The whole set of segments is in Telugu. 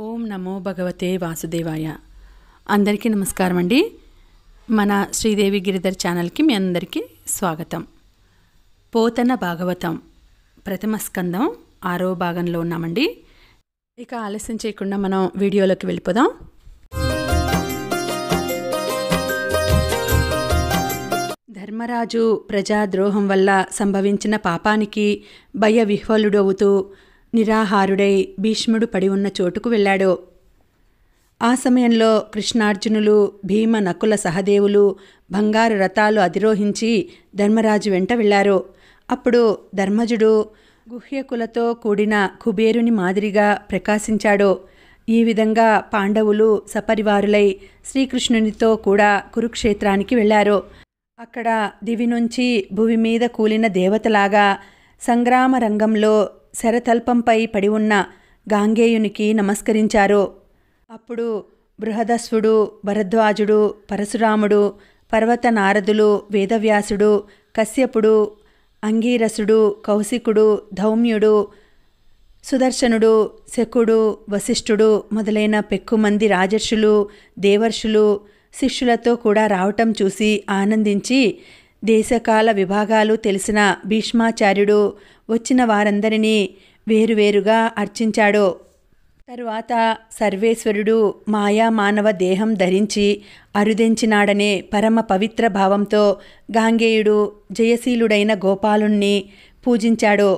ఓం నమో భగవతే వాసుదేవాయ అందరికీ నమస్కారం అండి మన శ్రీదేవి గిరిధర్ ఛానల్కి మీ అందరికీ స్వాగతం పోతన భాగవతం ప్రథమ స్కందం ఆరో భాగంలో ఉన్నామండి ఇక ఆలస్యం చేయకుండా మనం వీడియోలోకి వెళ్ళిపోదాం ధర్మరాజు ప్రజాద్రోహం వల్ల సంభవించిన పాపానికి భయ విహ్వలుడవుతూ నిరాహారుడై భీష్ముడు పడి ఉన్న చోటుకు వెళ్ళాడు ఆ సమయంలో కృష్ణార్జునులు భీమ నకుల సహదేవులు బంగారు రథాలు అధిరోహించి ధర్మరాజు వెంట వెళ్ళారు అప్పుడు ధర్మజుడు గుహ్యకులతో కూడిన కుబేరుని మాదిరిగా ప్రకాశించాడు ఈ విధంగా పాండవులు సపరివారులై శ్రీకృష్ణునితో కూడా కురుక్షేత్రానికి వెళ్ళారు అక్కడ దివి నుంచి భూమి మీద కూలిన దేవతలాగా సంగ్రామ రంగంలో శరతల్పంపై పడి ఉన్న గాంగేయునికి నమస్కరించారు అప్పుడు బృహదస్వుడు భరద్వాజుడు పరశురాముడు పర్వత నారదులు వేదవ్యాసుడు కశ్యపుడు అంగీరసుడు కౌశికుడు ధౌమ్యుడు సుదర్శనుడు శకుడు వశిష్ఠుడు మొదలైన పెక్కుమంది రాజర్షులు దేవర్షులు శిష్యులతో కూడా రావటం చూసి ఆనందించి దేశకాల విభాగాలు తెలిసిన భీష్మాచార్యుడు వచ్చిన వారందరినీ వేరువేరుగా అర్చించాడు తరువాత సర్వేశ్వరుడు మాయా మానవ దేహం ధరించి అరుదెంచినాడనే పరమ పవిత్ర భావంతో గాంగేయుడు జయశీలుడైన గోపాలుణ్ణి పూజించాడు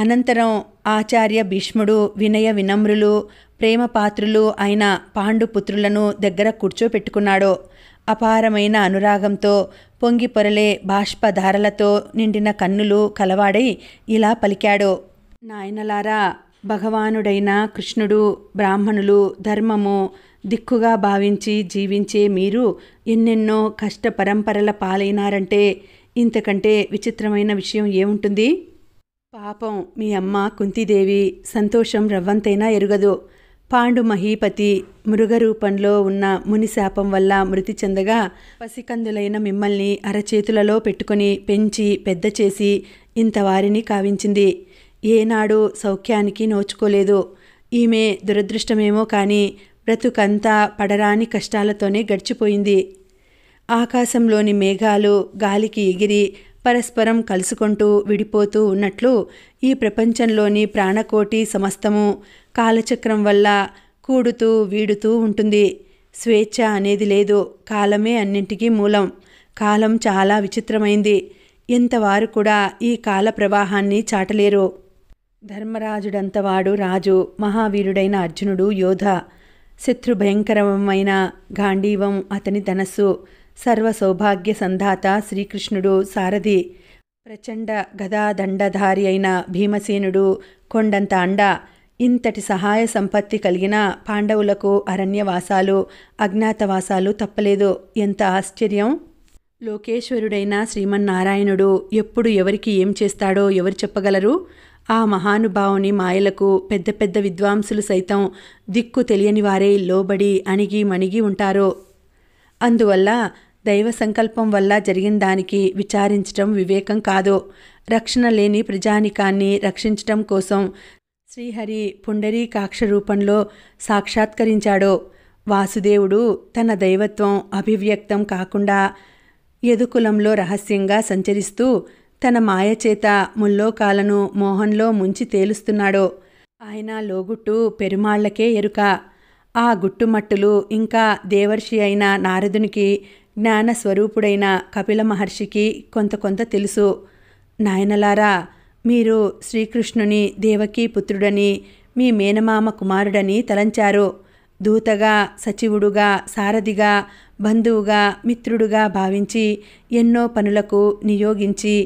అనంతరం ఆచార్య భీష్ముడు వినయ వినమ్రులు ప్రేమపాత్రులు అయిన పాండుపుత్రులను దగ్గర కూర్చోపెట్టుకున్నాడు అపారమైన అనురాగంతో పొంగి పొరలే బాష్పధారలతో నిండిన కన్నులు కలవాడై ఇలా పలికాడో నాయనలారా భగవానుడైన కృష్ణుడు బ్రాహ్మణులు ధర్మము దిక్కుగా భావించి జీవించే మీరు ఎన్నెన్నో కష్ట పరంపరల పాలైనారంటే ఇంతకంటే విచిత్రమైన విషయం ఏముంటుంది పాపం మీ అమ్మ కుంతిదేవి సంతోషం రవ్వంతైనా ఎరుగదు పాండు మహీపతి మృగరూపంలో ఉన్న మునిశాపం వల్ల మృతి చెందగా పసికందులైన మిమ్మల్ని అరచేతులలో పెట్టుకుని పెంచి పెద్ద చేసి ఇంతవారిని కావించింది ఏనాడు సౌఖ్యానికి నోచుకోలేదు ఈమె దురదృష్టమేమో కానీ బ్రతుకంతా పడరాని కష్టాలతోనే గడిచిపోయింది ఆకాశంలోని మేఘాలు గాలికి ఎగిరి పరస్పరం కలుసుకుంటూ విడిపోతూ ఉన్నట్లు ఈ ప్రపంచంలోని ప్రాణకోటి సమస్తము కాలచక్రం వల్ల కూడుతూ వీడుతూ ఉంటుంది స్వేచ్ఛ అనేది లేదు కాలమే అన్నింటికీ మూలం కాలం చాలా విచిత్రమైంది ఎంతవారు కూడా ఈ కాల ప్రవాహాన్ని చాటలేరు ధర్మరాజుడంతవాడు రాజు మహావీరుడైన అర్జునుడు యోధ శత్రు గాంధీవం అతని ధనస్సు సర్వ సౌభాగ్య సంధాత శ్రీకృష్ణుడు సారథి ప్రచండ గదాదండధారి అయిన భీమసేనుడు కొండంత అండ ఇంతటి సహాయ సంపత్తి కలిగిన పాండవులకు అరణ్యవాసాలు అజ్ఞాతవాసాలు తప్పలేదు ఎంత ఆశ్చర్యం లోకేశ్వరుడైన శ్రీమన్నారాయణుడు ఎప్పుడు ఎవరికి ఏం చేస్తాడో ఎవరు చెప్పగలరు ఆ మహానుభావుని మాయలకు పెద్ద పెద్ద విద్వాంసులు సైతం దిక్కు తెలియని వారే లోబడి అణిగి మణిగి ఉంటారు అందువల్ల దైవ సంకల్పం వల్ల జరిగిన దానికి విచారించటం వివేకం కాదు రక్షణ లేని ప్రజానికాన్ని రక్షించటం కోసం శ్రీహరి పుండరీకాక్ష రూపంలో సాక్షాత్కరించాడో వాసుదేవుడు తన దైవత్వం అభివ్యక్తం కాకుండా యదుకులంలో రహస్యంగా సంచరిస్తూ తన మాయచేత ముల్లోకాలను మోహన్లో ముంచి తేలుస్తున్నాడో ఆయన లోగుట్టు పెరుమాళ్లకే ఎరుక ఆ గుట్టుమట్టులు ఇంకా దేవర్షి అయిన నారదునికి జ్ఞానస్వరూపుడైన కపిల మహర్షికి కొంత కొంత తెలుసు నాయనలారా మీరు శ్రీకృష్ణుని దేవకీ పుత్రుడని మీ మేనమామ కుమారుడని తలంచారు దూతగా సచివుడుగా సారథిగా బంధువుగా మిత్రుడుగా భావించి ఎన్నో పనులకు నియోగించి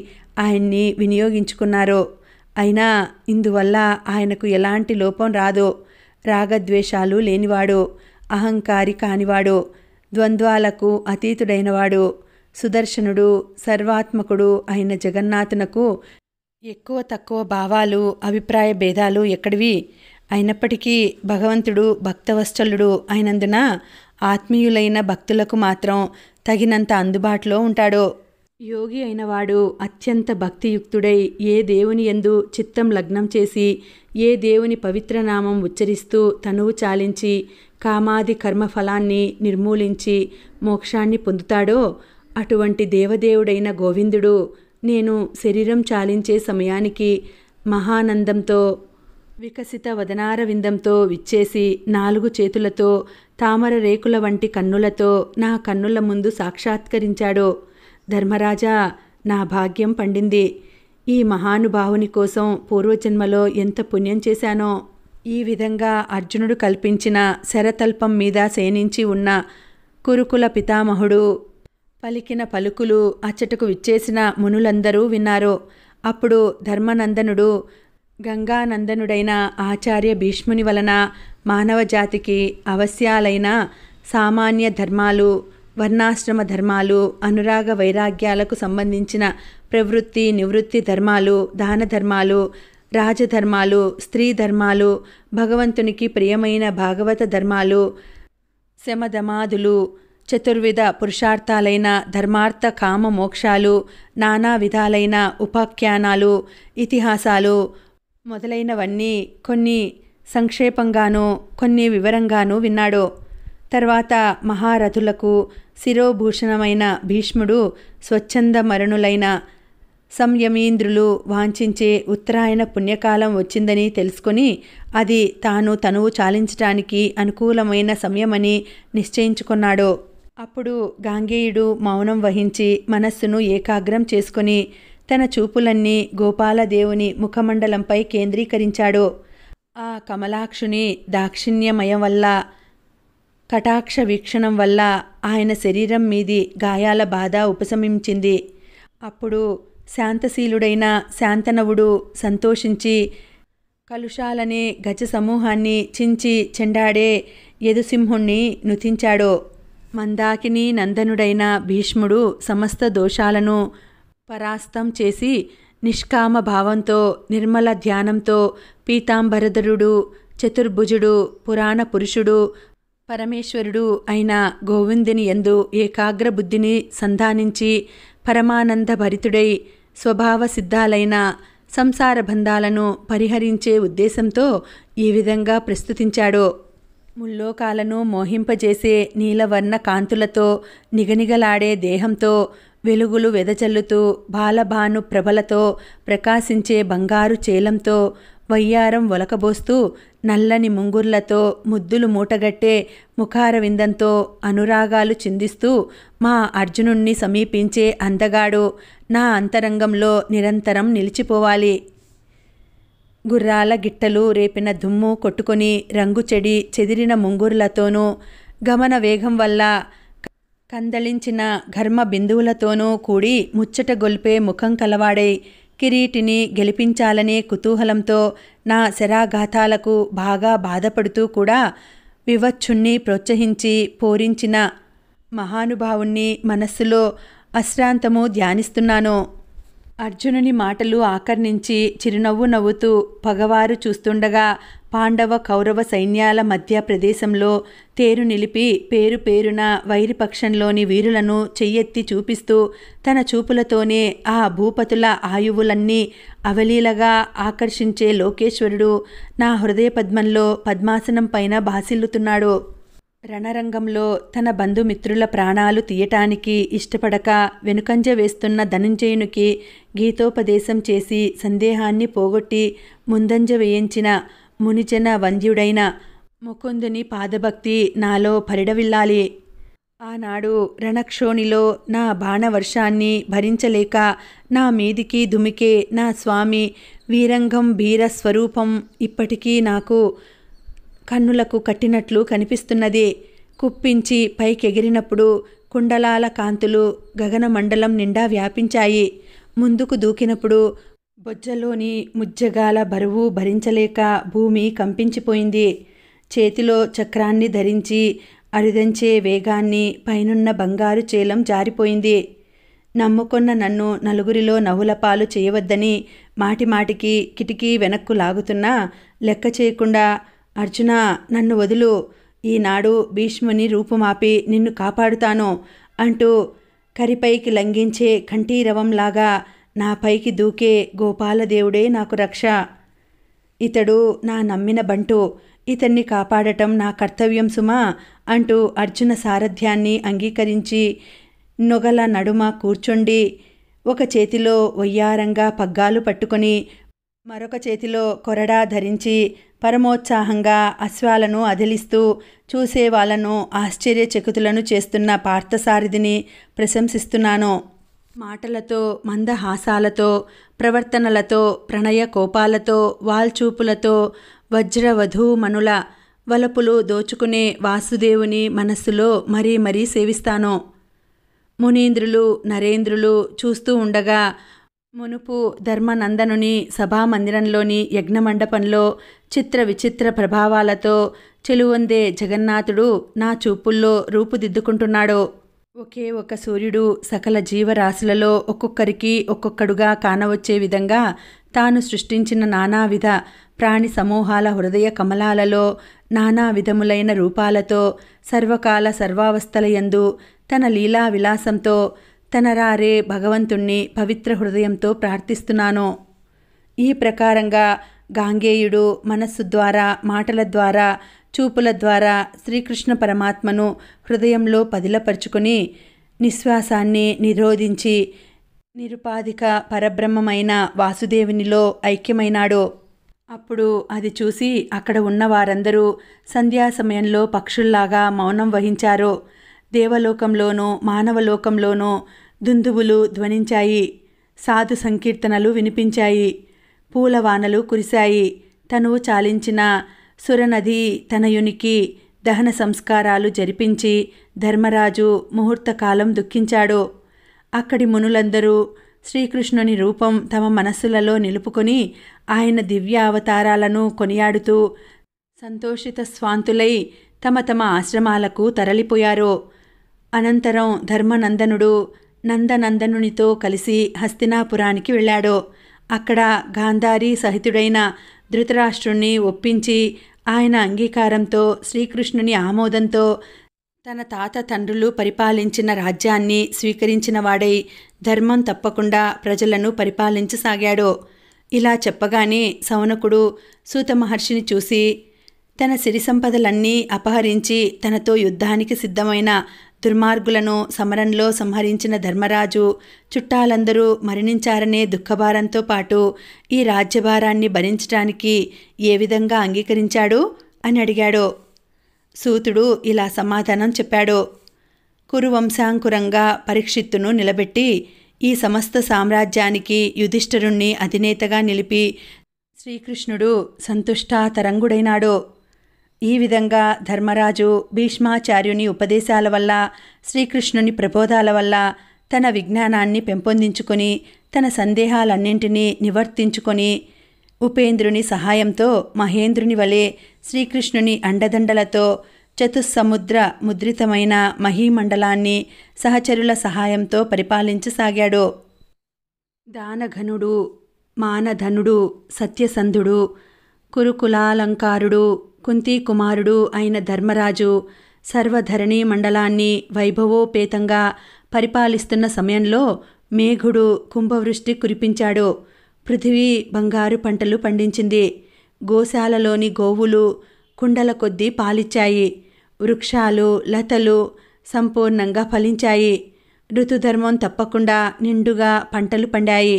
ఆయన్ని వినియోగించుకున్నారు అయినా ఇందువల్ల ఆయనకు ఎలాంటి లోపం రాదు రాగద్వేషాలు లేనివాడు అహంకారి కానివాడు ద్వంద్వాలకు అతీతుడైనవాడు సుదర్శనుడు సర్వాత్మకుడు అయిన జగన్నాథునకు ఎక్కువ తక్కువ భావాలు అభిప్రాయ భేదాలు ఎక్కడివి అయినప్పటికీ భగవంతుడు భక్తవత్సలుడు అయినందున ఆత్మీయులైన భక్తులకు మాత్రం తగినంత అందుబాటులో ఉంటాడు యోగి అయినవాడు అత్యంత భక్తియుక్తుడై ఏ దేవుని ఎందు చిత్తం లగ్నం చేసి ఏ దేవుని పవిత్రనామం ఉచ్చరిస్తూ తనువు చాలించి కామాది కర్మఫలాన్ని నిర్మూలించి మోక్షాన్ని పొందుతాడో అటువంటి దేవదేవుడైన గోవిందుడు నేను శరీరం చాలించే సమయానికి మహానందంతో వికసిత వదనారవిందంతో విచ్చేసి నాలుగు చేతులతో తామర రేకుల వంటి కన్నులతో నా కన్నుల ముందు సాక్షాత్కరించాడు ధర్మరాజా నా భాగ్యం పండింది ఈ మహానుభావుని కోసం పూర్వజన్మలో ఎంత పుణ్యం చేశానో ఈ విధంగా అర్జునుడు కల్పించిన శరతల్పం మీద శయనించి ఉన్న కురుకుల పితామహుడు పలికిన పలుకులు అచ్చటకు విచ్చేసిన మునులందరూ విన్నారు అప్పుడు ధర్మనందనుడు గంగానందనుడైన ఆచార్య భీష్ముని వలన మానవ జాతికి అవశ్యాలైన సామాన్య ధర్మాలు వర్ణాశ్రమ ధర్మాలు అనురాగ వైరాగ్యాలకు సంబంధించిన ప్రవృత్తి నివృత్తి ధర్మాలు దాన ధర్మాలు రాజధర్మాలు స్త్రీ ధర్మాలు భగవంతునికి ప్రియమైన భాగవత ధర్మాలు శమధమాదులు చతుర్విధ పురుషార్థాలైన ధర్మార్థ కామ మోక్షాలు నానా విధాలైన ఉపాఖ్యానాలు ఇతిహాసాలు మొదలైనవన్నీ కొన్ని సంక్షేపంగానూ కొన్ని వివరంగానూ విన్నాడు తర్వాత మహారథులకు శిరోభూషణమైన భీష్ముడు స్వచ్ఛంద మరణులైన సంయమీంద్రులు వాంఛించే ఉత్తరాయణ పుణ్యకాలం వచ్చిందని తెలుసుకుని అది తాను తనువు చాలించటానికి అనుకూలమైన సమయమని నిశ్చయించుకున్నాడు అప్పుడు గాంగేయుడు మౌనం వహించి మనస్సును ఏకాగ్రం చేసుకుని తన చూపులన్నీ గోపాలదేవుని ముఖమండలంపై కేంద్రీకరించాడు ఆ కమలాక్షుని దాక్షిణ్యమయం వల్ల కటాక్ష వీక్షణం వల్ల ఆయన శరీరం మీది గాయాల బాధ ఉపశమించింది అప్పుడు శాంతశీలుడైన శాంతనవుడు సంతోషించి కలుషాలనే గజ సమూహాన్ని చించి చెండాడే యదుసింహుణ్ణి నుతించాడు మందాకిని నందనుడైన భీష్ముడు సమస్త దోషాలను పరాస్తం చేసి నిష్కామ భావంతో నిర్మల ధ్యానంతో పీతాంబరధరుడు చతుర్భుజుడు పురాణ పురుషుడు పరమేశ్వరుడు అయిన గోవిందుని ఎందు ఏకాగ్ర బుద్ధిని సంధానించి పరమానంద భరితుడై స్వభావ సిద్ధాలైన సంసార బంధాలను పరిహరించే ఉద్దేశంతో ఈ విధంగా ప్రస్తుతించాడో ముల్లోకాలను మోహింపజేసే నీలవర్ణ కాంతులతో నిగనిగలాడే దేహంతో వెలుగులు వెదచల్లుతూ బాలభాను ప్రభలతో ప్రకాశించే బంగారు చేలంతో వయ్యారం ఒలకబోస్తూ నల్లని ముంగుర్లతో ముద్దులు మూటగట్టే ముఖారవిందంతో అనురాగాలు చిందిస్తూ మా అర్జునుణ్ణి సమీపించే అందగాడు నా అంతరంగంలో నిరంతరం నిలిచిపోవాలి గుర్రాల గిట్టలు రేపిన దుమ్ము కొట్టుకొని రంగు చెడి చెదిరిన ముంగురులతోనూ గమన వేగం వల్ల కందలించిన ఘర్మ బిందువులతోనూ కూడి ముచ్చట గొల్పే ముఖం కలవాడై కిరీటిని గెలిపించాలనే కుతూహలంతో నా శరాఘాతాలకు బాగా బాధపడుతూ కూడా వివచ్చుణ్ణి ప్రోత్సహించి పూరించిన మహానుభావుణ్ణి మనస్సులో అశ్రాంతము ధ్యానిస్తున్నాను అర్జునుని మాటలు ఆకర్ణించి చిరునవ్వు నవ్వుతూ పగవారు చూస్తుండగా పాండవ కౌరవ సైన్యాల మధ్య ప్రదేశంలో తేరు నిలిపి పేరు పేరున వైరిపక్షంలోని వీరులను చెయ్యెత్తి చూపిస్తూ తన చూపులతోనే ఆ భూపతుల ఆయువులన్నీ అవలీలగా ఆకర్షించే లోకేశ్వరుడు నా హృదయ పద్మంలో పద్మాసనం పైన బాసిల్లుతున్నాడు రణరంగంలో తన బంధుమిత్రుల ప్రాణాలు తీయటానికి ఇష్టపడక వెనుకంజ వేస్తున్న ధనుంజయునికి గీతోపదేశం చేసి సందేహాన్ని పోగొట్టి ముందంజ వేయించిన మునిజన వంద్యుడైన ముకుందుని పాదభక్తి నాలో పరిడవిల్లాలి ఆనాడు రణక్షోణిలో నా బాణవర్షాన్ని భరించలేక నా మీదికి దుమికే నా స్వామి వీరంగం స్వరూపం ఇప్పటికీ నాకు కన్నులకు కట్టినట్లు కనిపిస్తున్నది కుప్పించి పైకెగిరినప్పుడు కుండలాల కాంతులు గగనమండలం నిండా వ్యాపించాయి ముందుకు దూకినప్పుడు బొజ్జలోని ముజ్జగాల బరువు భరించలేక భూమి కంపించిపోయింది చేతిలో చక్రాన్ని ధరించి అరిదంచే వేగాన్ని పైనున్న బంగారు చేలం జారిపోయింది నమ్ముకున్న నన్ను నలుగురిలో నవ్వులపాలు చేయవద్దని మాటిమాటికి కిటికీ వెనక్కు లాగుతున్నా లెక్క చేయకుండా అర్జున నన్ను వదులు ఈనాడు భీష్ముని రూపుమాపి నిన్ను కాపాడుతాను అంటూ కరిపైకి లంఘించే కంఠీరవంలాగా నా పైకి దూకే గోపాలదేవుడే నాకు రక్ష ఇతడు నా నమ్మిన బంటు ఇతన్ని కాపాడటం నా కర్తవ్యం సుమా అంటూ అర్జున సారథ్యాన్ని అంగీకరించి నొగల నడుమ కూర్చుండి ఒక చేతిలో వయ్యారంగా పగ్గాలు పట్టుకొని మరొక చేతిలో కొరడా ధరించి పరమోత్సాహంగా అశ్వాలను అదిలిస్తూ చూసే వాళ్ళను ఆశ్చర్యచకితులను చేస్తున్న పార్థసారథిని ప్రశంసిస్తున్నాను మాటలతో మందహాసాలతో ప్రవర్తనలతో ప్రణయ కోపాలతో వాల్చూపులతో వజ్రవధూమనుల వలపులు దోచుకునే వాసుదేవుని మనస్సులో మరీ మరీ సేవిస్తాను మునీంద్రులు నరేంద్రులు చూస్తూ ఉండగా మునుపు ధర్మనందనుని సభామందిరంలోని యజ్ఞమండపంలో చిత్ర విచిత్ర ప్రభావాలతో చెలువొందే జగన్నాథుడు నా చూపుల్లో రూపుదిద్దుకుంటున్నాడో ఒకే ఒక సూర్యుడు సకల జీవరాశులలో ఒక్కొక్కరికి ఒక్కొక్కడుగా కానవచ్చే విధంగా తాను సృష్టించిన నానావిధ ప్రాణి సమూహాల హృదయ కమలాలలో నానా విధములైన రూపాలతో సర్వకాల సర్వావస్థలయందు తన లీలా విలాసంతో తనరారే భగవంతుణ్ణి పవిత్ర హృదయంతో ప్రార్థిస్తున్నాను ఈ ప్రకారంగా గాంగేయుడు మనస్సు ద్వారా మాటల ద్వారా చూపుల ద్వారా శ్రీకృష్ణ పరమాత్మను హృదయంలో పదిలపరుచుకుని నిశ్వాసాన్ని నిరోధించి నిరుపాధిక పరబ్రహ్మమైన వాసుదేవునిలో ఐక్యమైనాడు అప్పుడు అది చూసి అక్కడ ఉన్న వారందరూ సంధ్యా సమయంలో పక్షుల్లాగా మౌనం వహించారు దేవలోకంలోనూ మానవలోకంలోనూ దుందువులు ధ్వనించాయి సాధు సంకీర్తనలు వినిపించాయి పూలవానలు కురిశాయి తను చాలించిన సురనది తనయునికి దహన సంస్కారాలు జరిపించి ధర్మరాజు ముహూర్తకాలం దుఃఖించాడు అక్కడి మునులందరూ శ్రీకృష్ణుని రూపం తమ మనస్సులలో నిలుపుకొని ఆయన దివ్య అవతారాలను కొనియాడుతూ సంతోషిత స్వాంతులై తమ తమ ఆశ్రమాలకు తరలిపోయారు అనంతరం ధర్మనందనుడు నందనందనునితో కలిసి హస్తినాపురానికి వెళ్ళాడు అక్కడ గాంధారి సహితుడైన ధృతరాష్ట్రుణ్ణి ఒప్పించి ఆయన అంగీకారంతో శ్రీకృష్ణుని ఆమోదంతో తన తాత తండ్రులు పరిపాలించిన రాజ్యాన్ని స్వీకరించిన వాడై ధర్మం తప్పకుండా ప్రజలను పరిపాలించసాగాడు ఇలా చెప్పగానే సౌనకుడు సూత మహర్షిని చూసి తన సిరి సంపదలన్నీ అపహరించి తనతో యుద్ధానికి సిద్ధమైన దుర్మార్గులను సమరంలో సంహరించిన ధర్మరాజు చుట్టాలందరూ మరణించారనే దుఃఖభారంతో పాటు ఈ రాజ్యభారాన్ని భరించడానికి ఏ విధంగా అంగీకరించాడు అని అడిగాడు సూతుడు ఇలా సమాధానం చెప్పాడు కురువంశాంకురంగా పరీక్షిత్తును నిలబెట్టి ఈ సమస్త సామ్రాజ్యానికి యుధిష్ఠరుణ్ణి అధినేతగా నిలిపి శ్రీకృష్ణుడు సంతుష్టాతరంగుడైనాడు ఈ విధంగా ధర్మరాజు భీష్మాచార్యుని ఉపదేశాల వల్ల శ్రీకృష్ణుని ప్రబోధాల వల్ల తన విజ్ఞానాన్ని పెంపొందించుకొని తన సందేహాలన్నింటినీ నివర్తించుకొని ఉపేంద్రుని సహాయంతో మహేంద్రుని వలె శ్రీకృష్ణుని అండదండలతో చతుస్సముద్ర ముద్రితమైన మహీమండలాన్ని సహచరుల సహాయంతో పరిపాలించసాగాడు దానఘనుడు మానధనుడు సత్యసంధుడు కురుకులాలంకారుడు కుంతి కుమారుడు అయిన ధర్మరాజు సర్వధరణి మండలాన్ని వైభవోపేతంగా పరిపాలిస్తున్న సమయంలో మేఘుడు కుంభవృష్టి కురిపించాడు పృథివీ బంగారు పంటలు పండించింది గోశాలలోని గోవులు కుండల కొద్దీ పాలిచ్చాయి వృక్షాలు లతలు సంపూర్ణంగా ఫలించాయి ఋతుధర్మం తప్పకుండా నిండుగా పంటలు పండాయి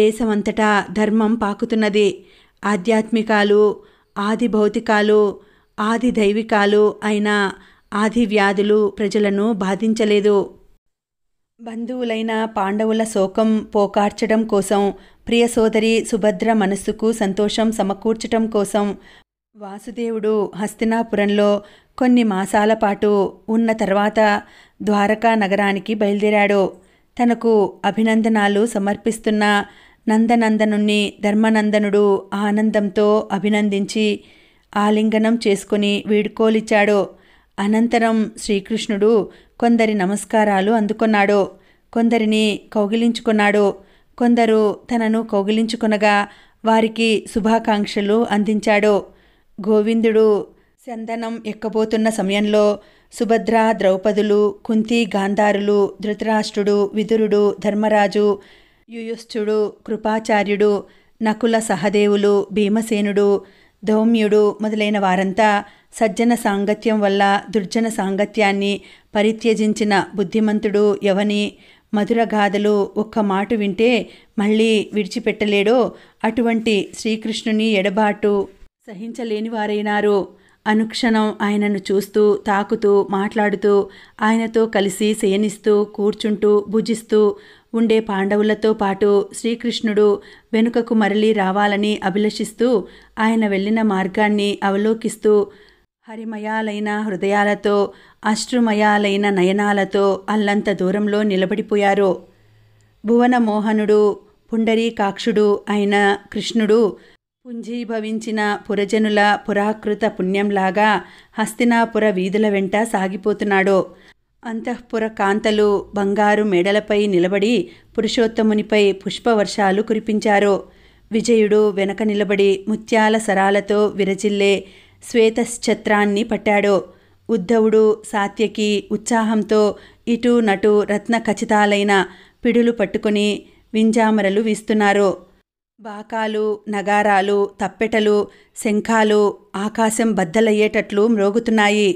దేశమంతటా ధర్మం పాకుతున్నది ఆధ్యాత్మికాలు ఆది భౌతికాలు ఆది దైవికాలు అయిన ఆది వ్యాధులు ప్రజలను బాధించలేదు బంధువులైన పాండవుల శోకం పోకార్చడం కోసం ప్రియ సోదరి సుభద్ర మనస్సుకు సంతోషం సమకూర్చటం కోసం వాసుదేవుడు హస్తినాపురంలో కొన్ని మాసాల పాటు ఉన్న తర్వాత ద్వారకా నగరానికి బయలుదేరాడు తనకు అభినందనాలు సమర్పిస్తున్న నందనందనుణ్ణి ధర్మనందనుడు ఆనందంతో అభినందించి ఆలింగనం చేసుకుని వీడుకోలిచ్చాడో అనంతరం శ్రీకృష్ణుడు కొందరి నమస్కారాలు అందుకున్నాడో కొందరిని కౌగిలించుకున్నాడో కొందరు తనను కౌగిలించుకునగా వారికి శుభాకాంక్షలు అందించాడో గోవిందుడు చందనం ఎక్కబోతున్న సమయంలో సుభద్ర ద్రౌపదులు కుంతి గాంధారులు ధృతరాష్ట్రుడు విదురుడు ధర్మరాజు యుయుశ్చుడు కృపాచార్యుడు నకుల సహదేవులు భీమసేనుడు దౌమ్యుడు మొదలైన వారంతా సజ్జన సాంగత్యం వల్ల దుర్జన సాంగత్యాన్ని పరిత్యజించిన బుద్ధిమంతుడు ఎవని మధురగాథలు ఒక్క మాట వింటే మళ్ళీ విడిచిపెట్టలేడో అటువంటి శ్రీకృష్ణుని ఎడబాటు సహించలేని వారైనారు అనుక్షణం ఆయనను చూస్తూ తాకుతూ మాట్లాడుతూ ఆయనతో కలిసి శయనిస్తూ కూర్చుంటూ భుజిస్తూ ఉండే పాండవులతో పాటు శ్రీకృష్ణుడు వెనుకకు మరలి రావాలని అభిలషిస్తూ ఆయన వెళ్ళిన మార్గాన్ని అవలోకిస్తూ హరిమయాలైన హృదయాలతో అశ్రుమయాలైన నయనాలతో అల్లంత దూరంలో నిలబడిపోయారు భువనమోహనుడు పుండరీకాక్షుడు అయిన కృష్ణుడు పుంజీభవించిన పురజనుల పురాకృత పుణ్యంలాగా హస్తినాపుర వీధుల వెంట సాగిపోతున్నాడు అంతఃపుర కాంతలు బంగారు మేడలపై నిలబడి పురుషోత్తమునిపై పుష్పవర్షాలు కురిపించారు విజయుడు వెనక నిలబడి ముత్యాల సరాలతో విరజిల్లే శ్వేతశ్చత్రాన్ని పట్టాడు ఉద్ధవుడు సాత్యకి ఉత్సాహంతో ఇటు నటు రత్న ఖచితాలైన పిడులు పట్టుకుని వింజామరలు వీస్తున్నారు బాకాలు నగారాలు తప్పెటలు శంఖాలు ఆకాశం బద్దలయ్యేటట్లు మ్రోగుతున్నాయి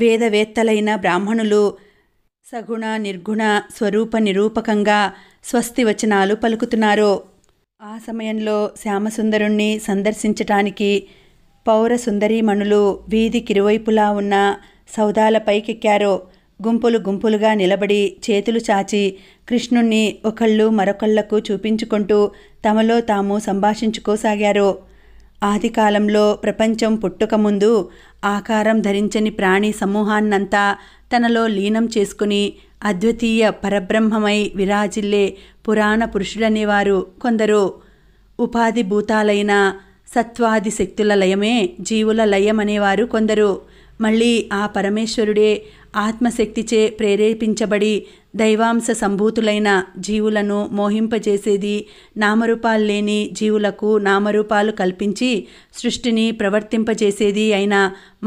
వేదవేత్తలైన బ్రాహ్మణులు సగుణ నిర్గుణ స్వరూప నిరూపకంగా స్వస్తి వచనాలు పలుకుతున్నారో ఆ సమయంలో శ్యామసుందరుణ్ణి సందర్శించటానికి పౌర సుందరీమణులు వీధికిరువైపులా ఉన్న సౌదాలపైకెక్కారో గుంపులు గుంపులుగా నిలబడి చేతులు చాచి కృష్ణుణ్ణి ఒకళ్ళు మరొకళ్లకు చూపించుకుంటూ తమలో తాము సంభాషించుకోసాగారు ఆదికాలంలో ప్రపంచం పుట్టుకముందు ఆకారం ధరించని ప్రాణి సమూహాన్నంతా తనలో లీనం చేసుకుని అద్వితీయ పరబ్రహ్మమై విరాజిల్లే పురాణ పురుషుడనేవారు కొందరు ఉపాధి భూతాలైన సత్వాది శక్తుల లయమే జీవుల లయం అనేవారు కొందరు మళ్ళీ ఆ పరమేశ్వరుడే ఆత్మశక్తిచే ప్రేరేపించబడి దైవాంశ సంభూతులైన జీవులను మోహింపజేసేది నామరూపాలు లేని జీవులకు నామరూపాలు కల్పించి సృష్టిని ప్రవర్తింపజేసేది అయిన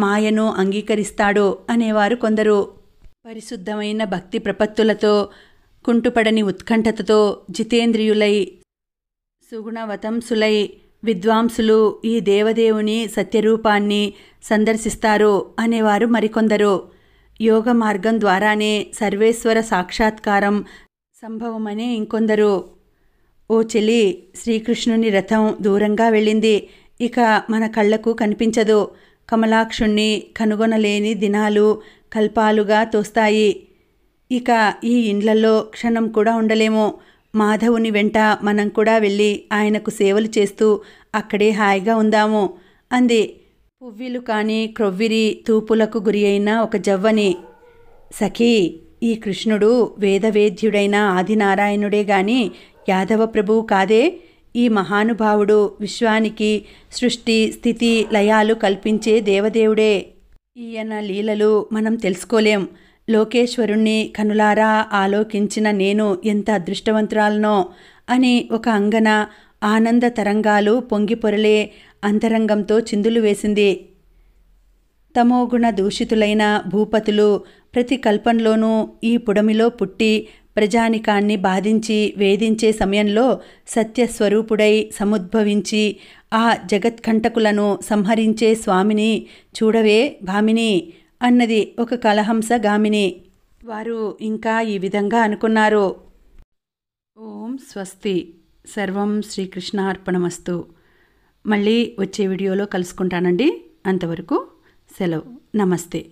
మాయను అంగీకరిస్తాడు అనేవారు కొందరు పరిశుద్ధమైన భక్తి ప్రపత్తులతో కుంటుపడని ఉత్కంఠతతో జితేంద్రియులై సుగుణవతంసులై విద్వాంసులు ఈ దేవదేవుని సత్యరూపాన్ని సందర్శిస్తారు అనేవారు మరికొందరు యోగ మార్గం ద్వారానే సర్వేశ్వర సాక్షాత్కారం సంభవమనే ఇంకొందరు ఓ చెలి శ్రీకృష్ణుని రథం దూరంగా వెళ్ళింది ఇక మన కళ్ళకు కనిపించదు కమలాక్షుణ్ణి కనుగొనలేని దినాలు కల్పాలుగా తోస్తాయి ఇక ఈ ఇండ్లలో క్షణం కూడా ఉండలేము మాధవుని వెంట మనం కూడా వెళ్ళి ఆయనకు సేవలు చేస్తూ అక్కడే హాయిగా ఉందాము అంది పువ్విలు కానీ క్రొవ్విరి తూపులకు గురి అయిన ఒక జవ్వని సఖీ ఈ కృష్ణుడు వేదవేద్యుడైన ఆదినారాయణుడే గాని యాదవ ప్రభువు కాదే ఈ మహానుభావుడు విశ్వానికి సృష్టి స్థితి లయాలు కల్పించే దేవదేవుడే ఈయన లీలలు మనం తెలుసుకోలేం లోకేశ్వరుణ్ణి కనులారా ఆలోకించిన నేను ఎంత అదృష్టవంతురాలనో అని ఒక అంగన ఆనంద తరంగాలు పొంగిపొరలే అంతరంగంతో చిందులు వేసింది తమోగుణ దూషితులైన భూపతులు ప్రతి కల్పంలోనూ ఈ పుడమిలో పుట్టి ప్రజానికాన్ని బాధించి వేధించే సమయంలో సత్యస్వరూపుడై సముద్భవించి ఆ జగత్కంటకులను సంహరించే స్వామిని చూడవే భామిని అన్నది ఒక కలహంస గామిని వారు ఇంకా ఈ విధంగా అనుకున్నారు ఓం స్వస్తి సర్వం శ్రీకృష్ణార్పణమస్తు మళ్ళీ వచ్చే వీడియోలో కలుసుకుంటానండి అంతవరకు సెలవు నమస్తే